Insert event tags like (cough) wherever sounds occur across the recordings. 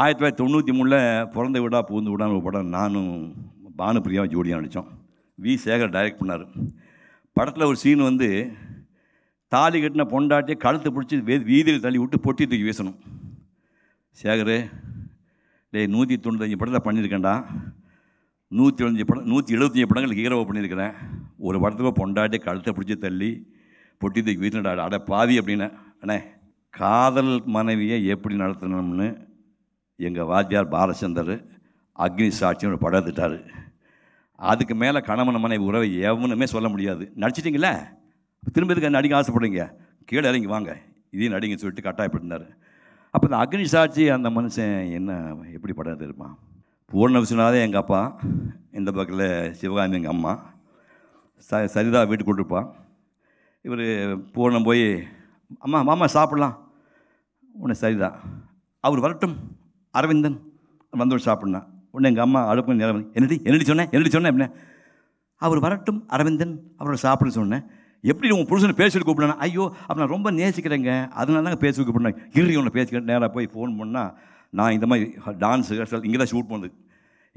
ஆயிரத்தி தொள்ளாயிரத்தி தொண்ணூற்றி மூணில் பிறந்த வீடாக பூந்து விடான்னு ஒரு படம் நானும் பானுப்பிரியாவும் ஜோடியாக நடித்தோம் வி சேகர் டைரக்ட் பண்ணார் படத்தில் ஒரு சீன் வந்து தாலி கட்டின பொண்டாட்டியை கழுத்து பிடிச்சி வே வீதியில் தள்ளி விட்டு பொட்டி தூக்கி வீசணும் சேகர் டே நூற்றி தொண்ணூத்தஞ்சு படத்தில் பண்ணியிருக்கேன்டா நூற்றி அஞ்சு படம் நூற்றி எழுபத்தஞ்சு படங்களுக்கு ஹீரோவை பண்ணியிருக்கிறேன் ஒரு படத்துக்கு பொண்டாட்டி கழுத்தை பிடிச்சி தள்ளி பொட்டி தூக்கி வீசினடா அட பாதி அப்படின்னே அண்ணே காதல் மனைவியை எப்படி நடத்தணும்னு எங்கள் வாத்தியார் பாலச்சந்தர் அக்னி சாட்சியம் ஒரு படம் எடுத்துட்டார் அதுக்கு மேலே கணவன் மனைவி உறவை எவனுமே சொல்ல முடியாது நடிச்சிட்டிங்களே திரும்ப இதுக்கு நடிக்க ஆசைப்படுறீங்க கீழே இறங்கி வாங்க இதையும் நடிங்கன்னு சொல்லிட்டு கட்டாயப்பட்டிருந்தார் அப்போ இந்த அக்னி சாட்சி அந்த மனுஷன் என்ன எப்படி படம் தெரியுமா பூர்ண விஸ்வநாதே எங்கள் அப்பா இந்த பக்கத்தில் சிவகாமி எங்கள் அம்மா ச சரிதா வீட்டுக்கு கூட்டிருப்பான் இவர் பூர்ணம் போய் அம்மா மாமா சாப்பிட்லாம் உன்னை சரிதான் அவர் வரட்டும் அரவிந்தன் வந்து சாப்பிட்னா உடனே எங்கள் அம்மா அழுப்பு நேரம் என்னடி என்னடி சொன்னேன் என்னடி சொன்னேன் அப்படின்னா அவர் வரட்டும் அரவிந்தன் அவரோட சாப்பிட சொன்னேன் எப்படி உங்கள் புருஷனை பேசிட்டு கூப்பிடணும் ஐயோ அப்போ நான் ரொம்ப நேசிக்கிறேங்க அதனால தான் பேசி கூப்பிடணும் இறுதி உன்னை பேசிக்கிட்டு நேராக போய் ஃபோன் பண்ணால் நான் இந்த மாதிரி டான்ஸ் ரிஹர்சல் இங்கே தான் ஷூட் பண்ணுது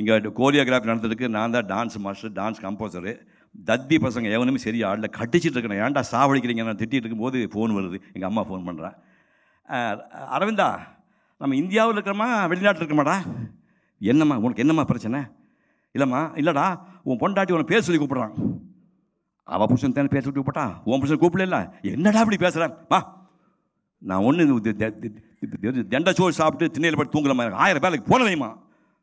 இங்கே கோரியோகிராஃபி நடந்ததுக்கு நான் தான் டான்ஸ் மாஸ்டர் டான்ஸ் கம்போசரு தத்தி பசங்க எவனுமே சரியா ஆடல கட்டிச்சிட்டு இருக்கேன் ஏன்டா சாவடிக்கிறீங்க நான் திட்டிகிட்டு இருக்கும்போது ஃபோன் வருது எங்கள் அம்மா ஃபோன் பண்ணுறேன் அரவிந்தா நம்ம இந்தியாவில் இருக்கிறோமா வெளிநாட்டில் இருக்கமாடா என்னம்மா உனக்கு என்னம்மா பிரச்சனை இல்லைம்மா இல்லைடா உன் பொண்டாட்டி உன்னை பேச சொல்லி கூப்பிட்றான் அவள் புருஷன் தானே பேச சொல்லி கூப்பிட்டான் உன் புருஷன் கூப்பிடல என்னடா அப்படி பேசுகிறேன் மா நான் ஒன்று தண்டை சோறு சாப்பிட்டு திண்ணையில் படி தூங்குற மாதிரி ஆயிரம் பேருக்கு போனதையுமா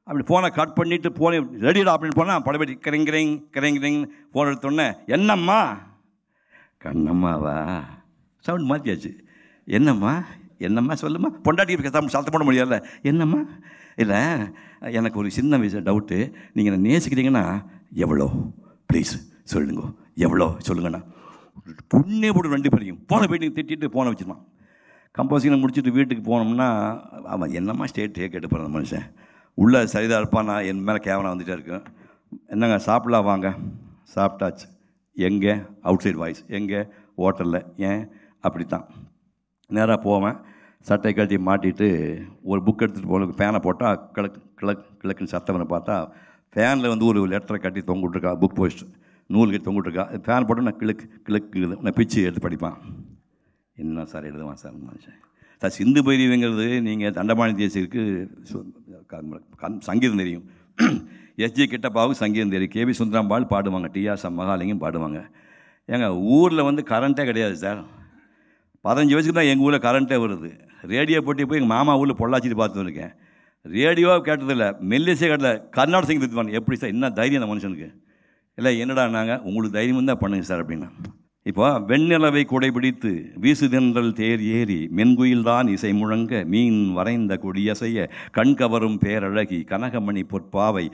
அப்படி ஃபோனை கட் பண்ணிவிட்டு ஃபோனை ரெடிடா அப்படின்னு போனால் படபடி கிரைங்கிறேங் கிரைங்கிறேங் ஃபோன் எடுத்தோடனே என்னம்மா கண்ணம்மாவா சவுண்ட் மாற்றியாச்சு என்னம்மா என்னம்மா சொல்லுமா பொண்டாட்டி பேசாமல் சத்தம் போட முடியல என்னம்மா இல்லை எனக்கு ஒரு சின்ன வயசு டவுட்டு நீங்கள் என்ன நேசிக்கிறீங்கன்னா எவ்வளோ ப்ளீஸ் சொல்லுங்க எவ்வளோ சொல்லுங்கண்ணா புண்ணே போட்டு ரெண்டு பேரையும் போன போயிட்டு திட்டிட்டு போனை வச்சுருவான் கம்போசிங்கில் முடிச்சுட்டு வீட்டுக்கு போனோம்னா அவன் என்னம்மா ஸ்டேட்டே கேட்டு போகிறான் அந்த மனுஷன் உள்ளே சரிதாக இருப்பான் நான் என் மேலே கேமரா வந்துகிட்டே இருக்கும் என்னங்க சாப்பிடலாம் வாங்க சாப்பிட்டாச்சு எங்கே அவுட் சைட் வாய்ஸ் எங்கே ஹோட்டலில் ஏன் அப்படி தான் நேராக போவேன் சட்டை கழட்டி மாட்டிட்டு ஒரு புக் எடுத்துகிட்டு போன ஃபேனை போட்டால் கிழக்கு கிழக்கு கிழக்குன்னு சத்தவனை பார்த்தா ஃபேனில் வந்து ஒரு லெட்டரை கட்டி தொங்கிட்டுருக்கா புக் போஸ்ட் நூல் கட்டி தொங்கிட்டுருக்கா ஃபேன் போட்டால் நான் கிழக்கு கிழக்கு நான் பிச்சு எடுத்து படிப்பான் என்ன சார் எழுதுவான் சார் மனுஷன் சார் சிந்து பைரவிங்கிறது நீங்கள் தண்டபாணி தேசியருக்கு சங்கீதம் தெரியும் எஸ்ஜி கிட்டப்பாவுக்கு சங்கீதம் தெரியும் கேபி சுந்தரம்பால் பாடுவாங்க டிஆர் சம் மகாலிங்கம் பாடுவாங்க ஏங்க ஊரில் வந்து கரண்ட்டே கிடையாது சார் பதினஞ்சு வயசுக்கு தான் எங்கள் ஊரில் கரண்ட்டே வருது ரேடியோ போட்டி போய் எங்கள் மாமா ஊரில் பொள்ளாச்சிட்டு பார்த்துருக்கேன் ரேடியோவாக கேட்டதில்ல மெல்லிசே கேட்டதில்ல கர்நாடக சங்கீதத்துக்கு எப்படி சார் என்ன தைரியம் அந்த மனுஷனுக்கு இல்லை என்னடா நாங்கள் உங்களுக்கு தைரியம் தான் பண்ணுங்கள் சார் அப்படின்னா இப்போ வெண்ணிலவை குடைபிடித்து வீசுதென்றல் தேர் ஏறி மென்குயில்தான் இசை முழங்க மீன் வரைந்த கொடியசைய கண்கவரும் பேரழகி கனகமணி பொற்பாவை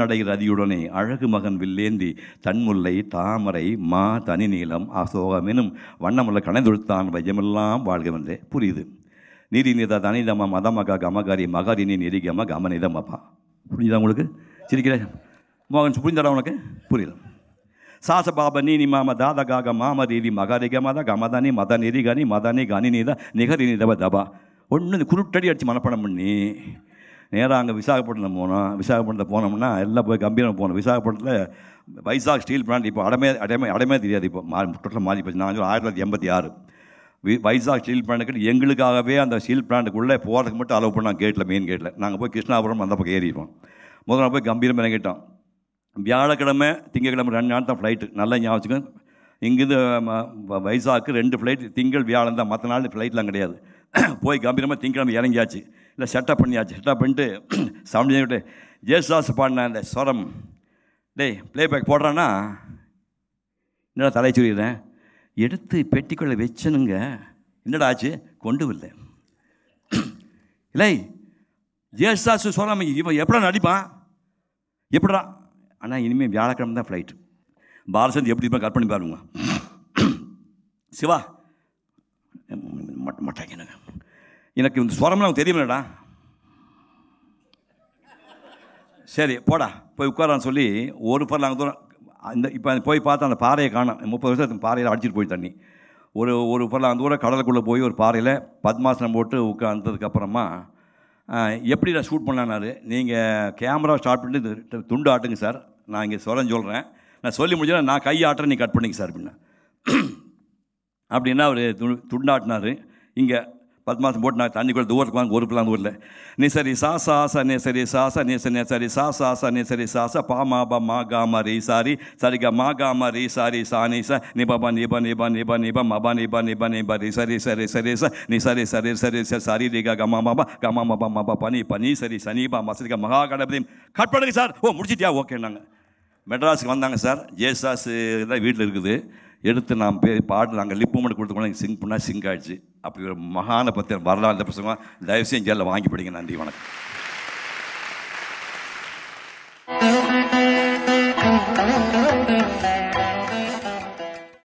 நடை ரதியுடனே அழகு மகன் வில்லேந்தி தன்முல்லை தாமரை மா தனி நீளம் அசோகமெனும் வண்ணமுள்ள கணைந்துழ்த்தான் வையமெல்லாம் வாழ்கவென்றே புரியுது நித தனிதம மதமக கமகரி மகரினி நெறிகம கமனிதமப்பா புரியுதா உங்களுக்கு சிரிக்கிறேன் மோகன் புரிஞ்சடா உனக்கு புரியுது நீ ಸಾಸಬಾಬನಿ ನಿಮಾಮ ದಾದ ಗಾಗ ಮಾಮ ರೀರಿ ಮಗರಿಗೆ ಮದ ಗಮದನಿ கனி ಗನಿ ಮದನಿ கனி நீத நிகரி நிதவ தபா ஒன்று குருட்டடி அடித்து மனப்படம் பண்ணி நேராக அங்கே விசாகப்பட்டினம் போனோம் விசாகப்பட்டினத்தில் போனோம்னா எல்லாம் போய் கம்பீரம் போனோம் விசாகப்பட்டினத்தில் வைசாக் ஸ்டீல் பிளான்ட் இப்போ அடமே அடமே அடமே தெரியாது இப்போ மா டோட்டலாக மாறி போச்சு நான் ஆயிரத்தி தொள்ளாயிரத்தி எண்பத்தி ஆறு வி வைசாக் ஸ்டீல் கிட்ட எங்களுக்காகவே அந்த ஸ்டீல் பிளான்ட்டுக்குள்ளே போகிறதுக்கு மட்டும் அலோவ் பண்ணோம் கேட்டில் மெயின் கேட்டில் நாங்கள் போய் கிருஷ்ணாபுரம் அந்த பக்கம் ஏறிடுவோம் முதல்ல போய் கம்பீரமாக இறங்கிட்டோம் வியாழக்கிழமை திங்கக்கிழமை ரெண்டு நாள் தான் ஃப்ளைட்டு நல்லா ஞாபகம் இங்கேருந்து வைசாக்கு ரெண்டு ஃப்ளைட் திங்கள் வியாழன் தான் மற்ற நாள் ஃப்ளைட்லாம் கிடையாது (clears throat) போய் கம்பீரமாக திங்கக்கிழமை இறங்கியாச்சு இல்லை செட்டப் பண்ணியாச்சு செட்டப் பண்ணிட்டு (clears throat) சவுண்ட் பண்ணிவிட்டு ஜேசுதாஸ் பாடின அந்த ஸ்வரம் டேய் ப்ளேபேக் போடுறான்னா என்னடா தலை சொல்லிடுறேன் எடுத்து பெட்டிக்குள்ளே வச்சனுங்க என்னடா ஆச்சு கொண்டு வரல (clears throat) இல்லை ஜேசுதாஸ் ஸ்வரம் இவன் எப்படா நடிப்பான் எப்படா ஆனால் இனிமேல் வியாழக்கிழமை தான் ஃப்ளைட்டு பாலசந்தி எப்படி இருப்பா கற்பனை பாருங்க சிவா மட்ட மட்டாங்க எனக்கு எனக்கு இந்த தெரியும் இல்லைடா சரி போடா போய் உட்காரான் சொல்லி ஒரு பரலாங்க தூரம் அந்த இப்போ போய் பார்த்தா அந்த பாறையை காணும் முப்பது வருஷத்துக்கு பாறையில் அடிச்சிட்டு போய் தண்ணி ஒரு ஒரு அந்த தூரம் கடலுக்குள்ளே போய் ஒரு பாறையில் பத்மாசனம் போட்டு உட்காந்ததுக்கப்புறமா எப்படி நான் ஷூட் பண்ணலான்னாரு நீங்கள் கேமரா ஸ்டார்ட் பண்ணிட்டு துண்டு ஆட்டுங்க சார் நான் இங்கே சொல்கிறேன்னு சொல்கிறேன் நான் சொல்லி முடிஞ்சால் நான் கை ஆட்டுறேன் நீ கட் பண்ணிங்க சார் (clears throat) அப்படின்னா அப்படின்னா அவர் துண்டாட்டினார் இங்கே பத்து மாதம் போட்டு நான் தண்ணிக்குள்ளே ஊருக்கு வாங்க ஊருக்குலாம் ஊரில் நீ சரி சாசா ஆசா நே சரி சாசா நே சரி சரி சாசா நீ நே சரி சாசா பா மா பா மா கா மா ரீ சாரி சரிகா மா கா மா ரீ சாரி சா நீ சா நீ பாபா நீ பா நீ பா நீ பா நீ பா மா பா நீ பா நீ பா நீ பா ரீ சரி சரி சரி சா நீ சரி சரி சரி சரி சாரி கா கமா மாபா கமா மாபா மாபா பனி பனி சரி சனிபா மசரிகா மகா கடபதி கட் பண்ணுங்க சார் ஓ முடிச்சிட்டியா ஓகேண்ணாங்க மெட்ராஸுக்கு வந்தாங்க சார் ஜேசாஸ் தான் வீட்டில் இருக்குது எடுத்து நாம் பே பாடு நாங்கள் லிப்பு மட்டும் கொடுத்தோம் கூட சிங் பண்ணால் சிங்காச்சு அப்படி ஒரு மகான பத்திரம் வரலாறு பிரசங்க தயவுசெய்து எங்கேயால வாங்கி படிங்க நன்றி வணக்கம்